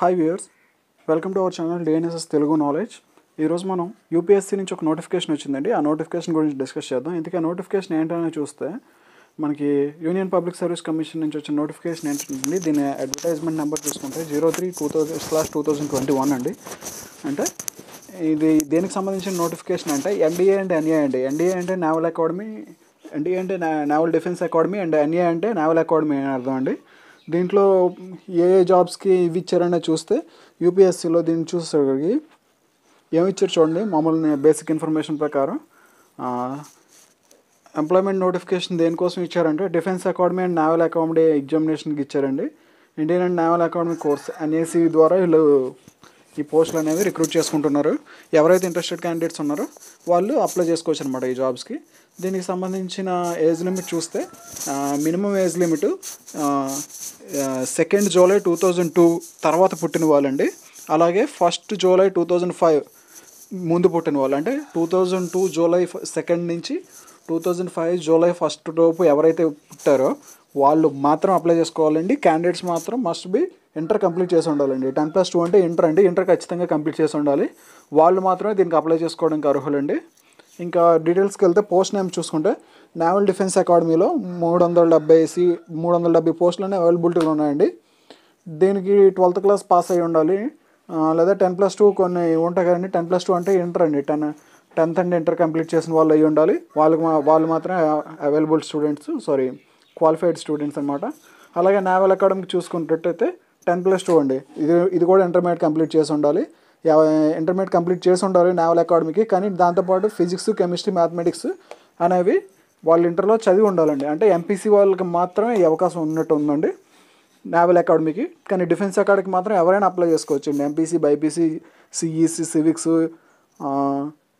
hi viewers welcome to our channel DNSS Telugu knowledge ఈరోజు మనం UPSC నుంచి ఒక నోటిఫికేషన్ వచ్చిందండి ఆ నోటిఫికేషన్ గురించి డిస్కస్ చేద్దాం ఇందుకే ఆ నోటిఫికేషన్ ఏంటనే చూస్తే మనకి యూనియన్ పబ్లిక్ సర్వీస్ కమిషన్ నుంచి వచ్చిన నోటిఫికేషన్ ఏంటంటే దీని అడ్వర్టైజ్మెంట్ నెంబర్ చూసుకుంటే zero three two thousand slash two thousand twenty one అండి అంటే ఇది దేనికి సంబంధించిన నోటిఫికేషన్ అంటే ఎన్డీఏ అండ్ ఎన్ఏ అండి ఎన్డీఏ అంటే నేవల్ అకాడమీ ఎన్డీఏ అంటే naval defence academy and NA అంటే నేవల్ అకాడమీ అని అర్థం అండి దీంట్లో ఏ ఏ జాబ్స్కి ఇవి ఇచ్చారనే చూస్తే యూపీఎస్సీలో దీన్ని చూసేసరికి ఏమి ఇచ్చారు చూడండి మామూలు బేసిక్ ఇన్ఫర్మేషన్ ప్రకారం ఎంప్లాయ్మెంట్ నోటిఫికేషన్ దేనికోసం ఇచ్చారంటే defence academy and naval academy ఎగ్జామినేషన్కి ఇచ్చారండి Indian and naval academy course అనేసి ద్వారా వీళ్ళు ఈ పోస్టులు అనేవి రిక్రూట్ చేసుకుంటున్నారు ఎవరైతే ఇంట్రెస్టెడ్ క్యాండిడేట్స్ ఉన్నారో వాళ్ళు అప్లై చేసుకోవచ్చు అనమాట ఈ జాబ్స్కి దీనికి సంబంధించిన ఏజ్ లిమిట్ చూస్తే minimum age limit second July two thousand two తర్వాత పుట్టిన వాళ్ళండి అలాగే first July two thousand five ముందు పుట్టిన వాళ్ళు అంటే two thousand two July second నుంచి two thousand five July first లోపు ఎవరైతే పుట్టారో వాళ్ళు మాత్రం అప్లై చేసుకోవాలండి క్యాండిడేట్స్ మాత్రం మస్ట్ బి ఇంటర్ కంప్లీట్ చేసి ఉండాలండి టెన్ ప్లస్ టూ అంటే ఇంటర్ అండి ఇంటర్ ఖచ్చితంగా కంప్లీట్ చేసి ఉండాలి వాళ్ళు మాత్రమే దీనికి అప్లై చేసుకోవడానికి అర్హులండి ఇంకా డీటెయిల్స్కి వెళ్తే పోస్ట్ నేమ్ చూసుకుంటే నేవల్ డిఫెన్స్ అకాడమీలో మూడు వందల డెబ్బై సి మూడు వందల డెబ్బై పోస్టులనే అవైలబిలిటీలో ఉన్నాయండి దీనికి ట్వెల్త్ క్లాస్ పాస్ అయ్యి ఉండాలి లేదా టెన్ ప్లస్ టూ కొన్ని ఉంటాయి కదండి టెన్ ప్లస్ టూ అంటే ఇంటర్ అండి ten tenth and inter complete చేసిన వాళ్ళు అయి ఉండాలి వాళ్ళకి వాళ్ళు మాత్రమే available students sorry qualified students అనమాట అలాగే నావల్ అకాడమిక్ చూసుకున్నట్టయితే టెన్ ప్లస్ టూ అండి ఇది ఇది కూడా ఇంటర్మీడియట్ కంప్లీట్ చేసి ఉండాలి ఇంటర్మీడియట్ కంప్లీట్ చేసి ఉండాలి నావల్ అకాడమీకి కానీ దాంతోపాటు ఫిజిక్స్ కెమిస్ట్రీ మ్యాథమెటిక్స్ అనేవి వాళ్ళు ఇంటర్లో చదివి ఉండాలండి అంటే ఎంపీసీ వాళ్ళకి మాత్రమే ఈ అవకాశం ఉన్నట్టు ఉందండి నావల్ అకాడమీకి కానీ డిఫెన్స్ అకాడమీకి మాత్రం ఎవరైనా అప్లై చేసుకోవచ్చు అండి MPC BiPC CEC civics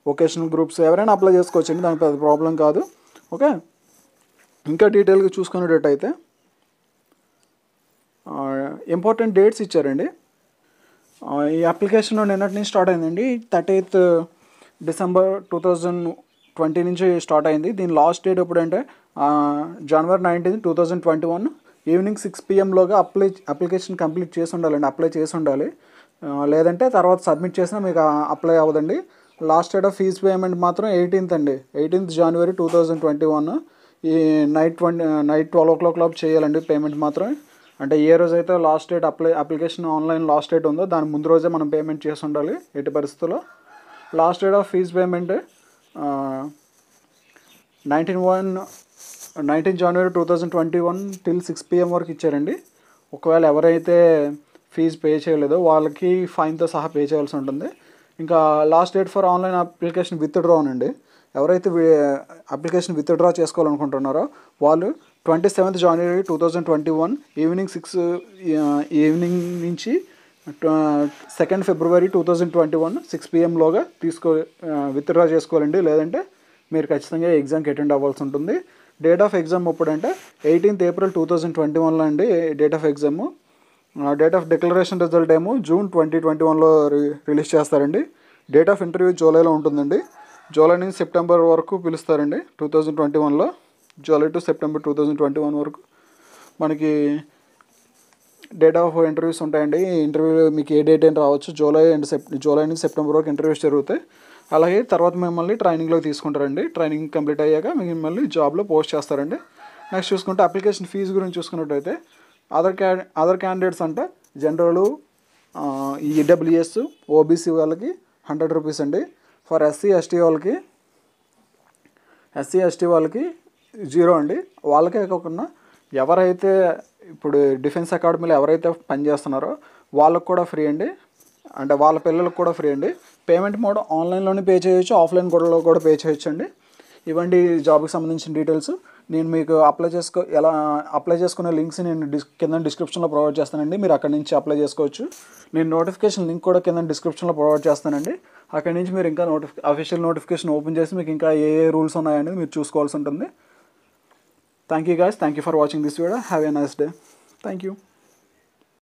vocational groups ఎవరైనా అప్లై చేసుకోవచ్చండి అండి పెద్ద ప్రాబ్లం కాదు ఓకే ఇంకా డీటెయిల్గా చూసుకునేటట్టయితే ఇంపార్టెంట్ డేట్స్ ఇచ్చారండి ఈ అప్లికేషన్ నిన్నటి నుంచి స్టార్ట్ అయిందండి thirty eighth December two thousand twenty నుంచి స్టార్ట్ అయింది దీని లాస్ట్ డేట్ ఎప్పుడంటే జనవరి nineteen two thousand twenty one evening six పిఎంలోగా అప్లై అప్లికేషన్ కంప్లీట్ చేసి ఉండాలండి అప్లై చేసి ఉండాలి లేదంటే తర్వాత సబ్మిట్ చేసినా మీకు అప్లై అవ్వదండి last date of fee payment మాత్రం ఎయిటీన్త్ అండి ఎయిటీన్త్ జనవరి టూ థౌజండ్ ట్వంటీ వన్ ఈ night twenty night twelve o'clock లోపు చేయాలండి పేమెంట్ మాత్రం అంటే ఏ రోజైతే last date apply application online last date ఉందో దాని ముందు రోజే మనం పేమెంట్ చేసి ఉండాలి ఎట్టి పరిస్థితుల్లో last date of fee payment nineteen one nineteen జనవరి two thousand twenty one till six PM వరకు ఇచ్చారండి ఒకవేళ ఎవరైతే ఫీజు పే చేయలేదో వాళ్ళకి ఫైన్తో సహా పే చేయాల్సి ఉంటుంది ఇంకా last date for online application withdraw అనండి ఎవరైతే అప్లికేషన్ విత్డ్రా చేసుకోవాలనుకుంటున్నారో వాళ్ళు ట్వంటీ సెవెంత్ జనవరి two thousand twenty one evening six evening నుంచి సెకండ్ ఫిబ్రవరి two thousand twenty one six పిఎంలోగా తీసుకో విత్డ్రా uh, చేసుకోవాలండి లేదంటే మీరు ఖచ్చితంగా ఎగ్జామ్కి అటెండ్ అవ్వాల్సి ఉంటుంది డేట్ ఆఫ్ ఎగ్జామ్ ఎప్పుడంటే eighteenth April two thousand twenty వన్లో అండి date of exam date of declaration result ఏమో జూన్ ట్వంటీ ట్వంటీ వన్లో రిలీజ్ చేస్తారండి డేట్ ఆఫ్ ఇంటర్వ్యూ జూలైలో ఉంటుందండి జూలై నుంచి సెప్టెంబర్ వరకు పిలుస్తారండి టూ థౌజండ్ ట్వంటీ వన్లో July to September two thousand twenty one వరకు మనకి డేట్ ఆఫ్ ఇంటర్వ్యూస్ ఉంటాయండి ఇంటర్వ్యూ మీకు ఏ డేట్ అయినా రావచ్చు జూలై అండ్ సెప్ జూలై నుంచి సెప్టెంబర్ వరకు ఇంటర్వ్యూస్ జరుగుతాయి అలాగే తర్వాత మిమ్మల్ని ట్రైనింగ్లో తీసుకుంటారండి ట్రైనింగ్ కంప్లీట్ అయ్యాక మిమ్మల్ని జాబ్లో పోస్ట్ చేస్తారండి నెక్స్ట్ చూసుకుంటే అప్లికేషన్ ఫీజు గురించి చూసుకున్నట్టయితే అదర్ క్యా అదర్ క్యాండిడేట్స్ అంటే జనరల్ ఈడబ్ల్యూఎస్ ఓబీసీ వాళ్ళకి హండ్రెడ్ రూపీస్ అండి ఫర్ ఎస్సీ ఎస్టీ వాళ్ళకి ఎస్సీ ఎస్టీ వాళ్ళకి జీరో అండి వాళ్ళకే కాకుండా ఎవరైతే ఇప్పుడు డిఫెన్స్ అకాడమీలో ఎవరైతే పనిచేస్తున్నారో వాళ్ళకు కూడా ఫ్రీ అండి అంటే వాళ్ళ పిల్లలకు కూడా ఫ్రీ అండి పేమెంట్ మోడ్ ఆన్లైన్లోనే పే చేయొచ్చు ఆఫ్లైన్ కూడా కూడా పే చేయొచ్చు అండి ఇవ్వండి జాబ్కి సంబంధించిన డీటెయిల్స్ నేను మీకు అప్లై చేసుకో ఎలా అప్లై చేసుకునే లింక్స్ నేను డిస్ కింద డిస్క్రిప్షన్లో ప్రొవైడ్ చేస్తానండి మీరు అక్కడి నుంచి అప్లై చేసుకోవచ్చు నేను నోటిఫికేషన్ లింక్ కూడా కింద డిస్క్రిప్షన్లో ప్రొవైడ్ చేస్తానండి అక్కడి నుంచి మీరు ఇంకా నోటిఫి అఫీషియల్ నోటిఫికేషన్ ఓపెన్ చేసి మీకు ఇంకా ఏ ఏ రూల్స్ ఉన్నాయనేది మీరు చూసుకోవాల్సి ఉంటుంది thank you guys thank you for watching this video have a nice day thank you